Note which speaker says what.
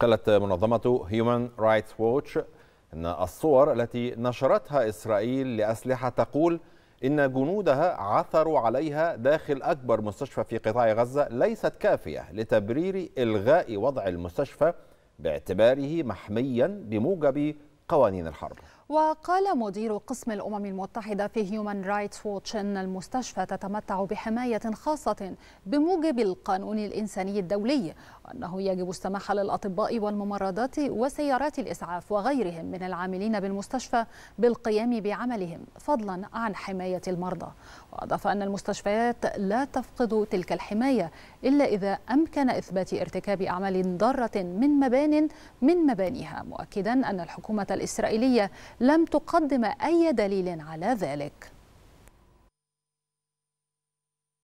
Speaker 1: قالت منظمة Human رايتس ووتش أن الصور التي نشرتها إسرائيل لأسلحة تقول إن جنودها عثروا عليها داخل أكبر مستشفى في قطاع غزة ليست كافية لتبرير إلغاء وضع المستشفى باعتباره محميا بموجب قوانين الحرب
Speaker 2: وقال مدير قسم الأمم المتحدة في هيومن رايتس ووتش أن المستشفى تتمتع بحماية خاصة بموجب القانون الإنساني الدولي وأنه يجب السماح للأطباء والممرضات وسيارات الإسعاف وغيرهم من العاملين بالمستشفى بالقيام بعملهم فضلا عن حماية المرضى وأضاف أن المستشفيات لا تفقد تلك الحماية إلا إذا أمكن إثبات ارتكاب أعمال ضارة من مبان من مبانيها مؤكدا أن الحكومة الإسرائيلية لم تقدم أي دليل على ذلك